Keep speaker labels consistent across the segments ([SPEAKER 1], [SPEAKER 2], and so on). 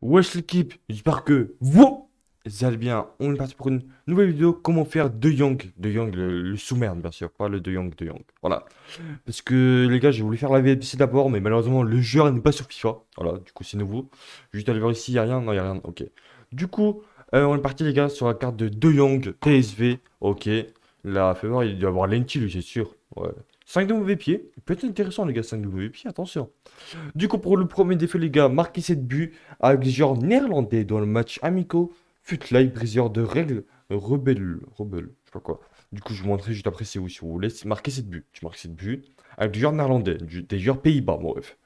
[SPEAKER 1] Wesh l'équipe, j'espère que vous allez bien. On est parti pour une nouvelle vidéo. Comment faire De Young De Young, le, sous-merde, bien sûr, pas le De Young, De Young. Voilà. Parce que les gars, j'ai voulu faire la VPC d'abord, mais malheureusement, le joueur n'est pas sur FIFA. Voilà, du coup, c'est nouveau. Juste aller voir ici, il a rien. Non, il a rien. Ok. Du coup, euh, on est parti, les gars, sur la carte de De Young TSV. Ok. La il doit avoir lentille c'est sûr. Ouais. 5 de mauvais pieds. Il peut être intéressant, les gars, 5 de mauvais pieds. attention. Du coup, pour le premier défi, les gars, marquer 7 buts avec des joueurs néerlandais dans le match amico. Futlight, briseur de règles, rebelle, rebelle, je sais pas quoi. Du coup, je vous montrerai juste après si vous, si vous voulez. Marquer 7 buts. Tu marques 7 buts avec des joueurs néerlandais, des joueurs Pays-Bas, bref.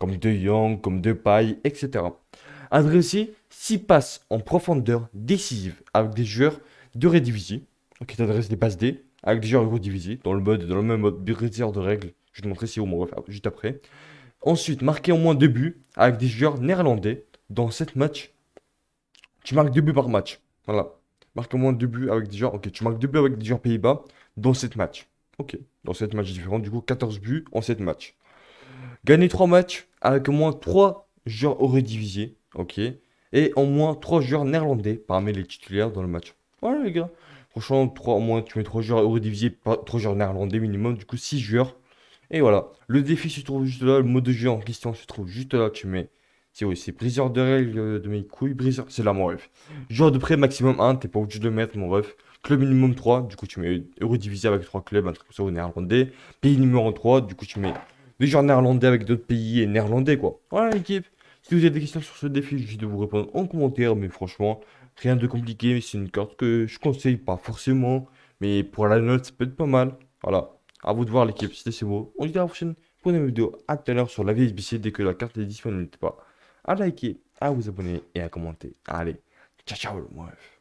[SPEAKER 1] Comme De Jong, comme De Paille, etc. Adresser 6 passes en profondeur décisive avec des joueurs de Redivisie qui t'adresse des bases D avec des joueurs divisés dans le mode, dans le même mode briseur de règles. Je vais te montrer si on me faire juste après. Ensuite, marquer au moins deux buts avec des joueurs néerlandais dans 7 matchs. Tu marques deux buts par match. Voilà. Marque au moins deux buts avec des joueurs. Ok, tu marques deux buts avec des joueurs Pays-Bas dans 7 matchs. Ok, dans 7 matchs différents, du coup 14 buts en 7 matchs. Gagner 3 matchs avec au moins 3 joueurs divisés. Ok. Et au moins 3 joueurs néerlandais parmi les titulaires dans le match. Voilà les gars. Franchement, 3 moins, tu mets 3 joueurs eurodivisés, pas 3 joueurs néerlandais minimum, du coup 6 joueurs. Et voilà, le défi se trouve juste là, le mode de jeu en question se trouve juste là, tu mets. C'est oui, briseur de règles euh, de mes couilles, briseur, c'est là mon ref. Joueur de prêt maximum 1, t'es pas obligé de mettre mon ref. Club minimum 3, du coup tu mets eurodivisé avec 3 clubs, un truc comme ça, au néerlandais. Pays numéro 3, du coup tu mets des joueurs néerlandais avec d'autres pays et néerlandais quoi. Voilà l'équipe. Si vous avez des questions sur ce défi, je vais vous répondre en commentaire, mais franchement, Rien de compliqué, mais c'est une carte que je conseille pas forcément, mais pour la note, ça peut être pas mal. Voilà, à vous de voir l'équipe, c'était c'est beau. On se dit à la prochaine pour une vidéo A tout à l'heure sur la VSBC dès que la carte est disponible. N'hésitez pas à liker, à vous abonner et à commenter. Allez, ciao ciao le